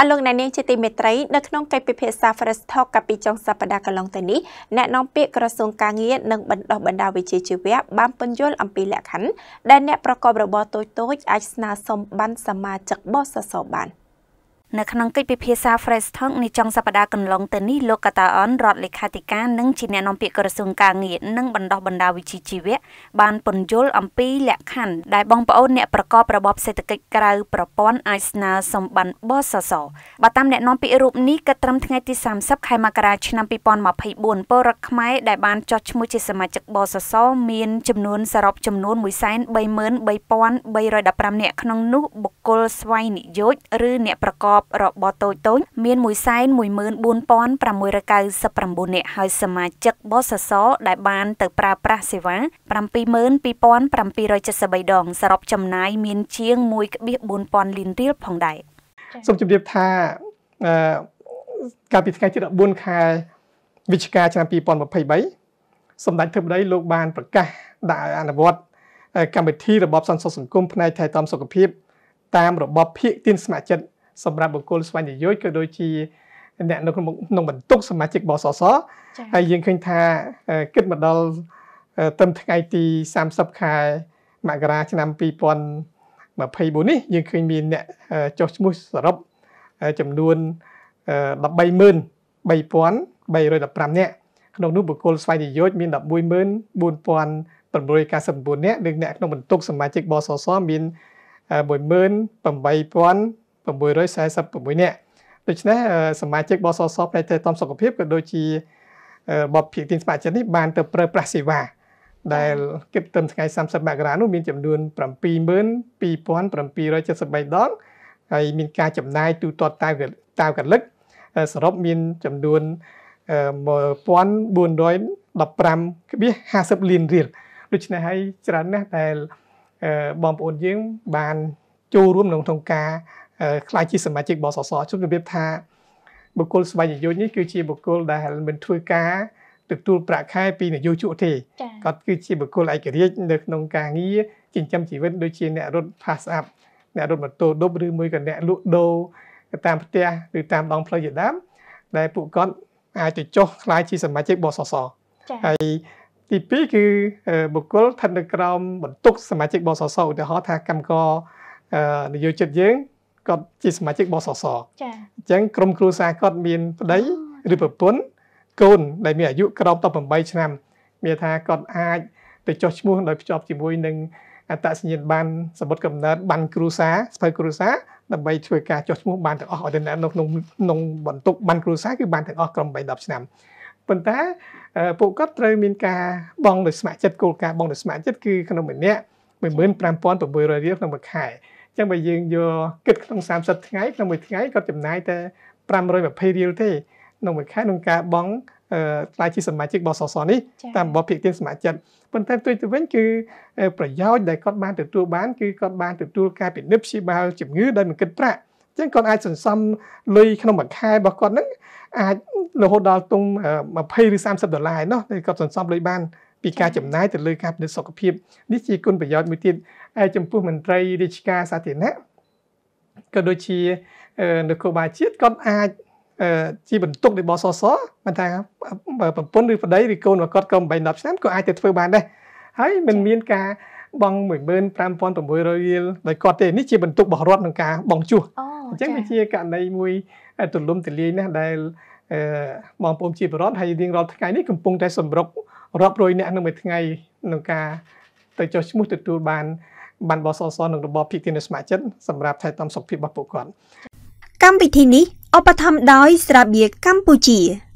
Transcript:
អលោកអ្នកនាងជាទីមេត្រីនៅក្នុងកិច្ចពិភាក្សា First Talk កាលពីចុងសប្តាហ៍កន្លងទៅនេះអ្នកនាំពាក្យក្រសួងការងារនិងបណ្ដុះបណ្ដាលវិជ្ជាជីវៈបានពន្យល់អំពីលក្ខខណ្ឌដែលអ្នកប្រកបរបរតូចៗអាចស្នើសុំប័ណ្ណសមាជិកបសសបាន។នៅក្នុងកិច្ចពិភាក្សា Fresh Talk នេះចុងសប្តាហ៍កន្លងទៅនេះលោកកតាអនរដ្ឋលេខាធិការនិងជាអ្នកនាំពាក្យក្រសួងការងារនិងបណ្ដោះបណ្ដាលវិជ្ជាជីវៈបានពន្យល់អំពីលក្ខខណ្ឌដែលបងប្អូនអ្នកប្រកបរបបសេដ្ឋកិច្ចក្រៅប្រព័ន្ធអាចស្នើសម្បត្តិបសសបើតាមអ្នកនាំពាក្យរូបនេះគិតត្រឹមថ្ងៃទី30ខែមករាឆ្នាំ2024ពលរដ្ឋខ្មែរដែលបានចុះឈ្មោះជាសមាជិកបសសមានចំនួនសរុបចំនួន133,315នាក់ក្នុងនោះបុគ្គលស្វ័យនិយោជឬអ្នកប្រកបបរបរតូចតូចមាន114,699នាក់ហើយសមាជិកបសសដែលបាន ទៅប្រើប្រាស់សេវា72,773ដងសរុបចំណាយ មាន ជាង1.4000លានរៀលផងដែរសូមជម្រាបថាកាលពីថ្ងៃទី14ខែវិច្ឆិកាឆ្នាំ2023សម្ដេចធិបតីលោកបាន ប្រកាសដាក់ឲ្យអនុវត្តកម្មវិធីរបបសន្តិសុខសង្គមផ្នែកថែទាំសុខភាព តាមរបបភាគទានស្ម័គ្រចិត្តសម្រាប់បុគ្គលស្វញ្ញយោជក៏ដូចជាអ្នកនៅក្នុងក្នុងបន្ទុកសមាជិកបសសហើយយើងឃើញថាគិតមកដល់ត្រឹមថ្ងៃទី30ខែមករាឆ្នាំ2024នេះ យើងឃើញមានអ្នកចុះឈ្មោះសរុបចំនួន133,315នាក់ក្នុងនោះបុគ្គលស្វ័យនិយោជមាន114,899នាក់និងអ្នកក្នុងបន្ទុកសមាជិកបសសមាន18000 646នាក់ដូច្នេះសមាជិកបសសផ្នែកថែទាំសុខភាពក៏ដូចជាបបភាគទីស្ម័គ្រចិត្តនេះបានទៅប្រើប្រាស់សេវា ដែលគិតត្រឹមថ្ងៃ30មករានោះមានចំនួន72773ដងហើយមានការចំណាយទូទាត់តាវតាវកលិកសរុបមានចំនួន1415.50លានរៀលដូច្នេះហើយច្រើនណាស់ដែលបងប្អូនយើង បានចូលរួមក្នុងក្នុងការខ្លាចជាសមាជិកបសសជំរាបថាបុគ្គលស្វ័យនិយោជនេះគឺជាបុគ្គលដែលមិនធ្វើការទទួលប្រាក់ខែពីនយោជកទេគាត់គឺជាបុគ្គលឯករាជ្យនៅក្នុងការងារចិញ្ចឹមជីវិតដូចជាអ្នករត់ pass up អ្នករត់ម៉ូតូដប់ឬមួយក៏អ្នកលក់ដូរតាមផ្ទះឬតាមដងផ្លូវជាដើមដែលពួកគាត់អាចទៅចុះខ្លាយជាសមាជិកបសសហើយទី2គឺបុគ្គលស្ថិតនៅក្រោមបន្ទុកសមាជិកបសសឧទាហរណ៍ថាកម្មករនយោជិតយើងគាត់ជាសមាជិកបសសចាអញ្ចឹងក្រុមគ្រួសារគាត់មានប្តីឬប្រពន្ធកូនដែលមានអាយុក្រោម18ឆ្នាំមានថាគាត់អាចទៅចុះឈ្មោះដោយភ្ជាប់ជាមួយនឹងអត្តសញ្ញាណប័ណ្ណសម្បត្តិកំណើតប័ណ្ណគ្រួសារស្ពើគ្រួសារដើម្បីធ្វើការចុះឈ្មោះបានទាំងអស់ឲ្យទៅនៅក្នុងក្នុងបន្ទុកប័ណ្ណគ្រួសារគឺបានទាំងអស់ក្រុម3 10ឆ្នាំប៉ុន្តែពួកគាត់ត្រូវមានការបងដោយស្ម័គ្រចិត្តគោលការណ៍បងដោយស្ម័គ្រចិត្តគឺក្នុងម្នាក់15600រៀលក្នុងមួយខែចឹងបើយើងយកគិតក្នុង30ថ្ងៃក្នុងមួយថ្ងៃគាត់ចំណាយតែ520រៀលទេក្នុងមួយខែក្នុងការបង់ថ្លៃជាសមាជិកបសសនេះតាមរបបភាគទានសមាជិកប៉ុន្តែផ្ទុយទៅវិញគឺប្រយោជន៍ដែលគាត់បានទទួលបាន គឺគាត់បានទទួលការពិនិត្យព្យាបាលជំងឺដោយមិនគិតប្រាក់ចឹងគាត់អាចសន្សំលុយក្នុងមួយខែរបស់គាត់ហ្នឹងអាចរហូតដល់ទង20ឬ30ដុល្លារឯណោះដែលគាត់សន្សំលុយបានពីការចំណាយទៅលើការពិនិត្យសុខភាពនេះជាគុណប្រយោជន៍មួយទៀតឯចំពោះមន្ត្រីរាជការសាធារណៈក៏ដូចជានគរបាលជាតិគាត់អាចជាបន្ទុកនៃបសសមិនថាប្រពន្ធឬប្តីឬកូនរបស់គាត់ក៏8 10ឆ្នាំក៏អាចទៅធ្វើបានដែរហើយមិនមានការបង់15600រៀលដោយគាត់ទេនេះជាបន្ទុករបស់រដ្ឋក្នុងការបង់ជួសអូអញ្ចឹងវាជាករណីមួយទូលំទូលាយណាស់ដែលបងប្អូនជាពលរដ្ឋហើយរៀងរាល់ថ្ងៃនេះកំពុងតែសម្រុករាប់រយអ្នកក្នុងមួយថ្ងៃក្នុងការទៅចុះឈ្មោះទទួលបាន បានបសសនឹងរបបភិកទានស្ម័គ្រចិត្តសម្រាប់ថែទាំសុខភាពរបស់ពួកគាត់កម្មវិធីនេះឧបត្ថម្ភដោយស្រាបៀរកម្ពុជា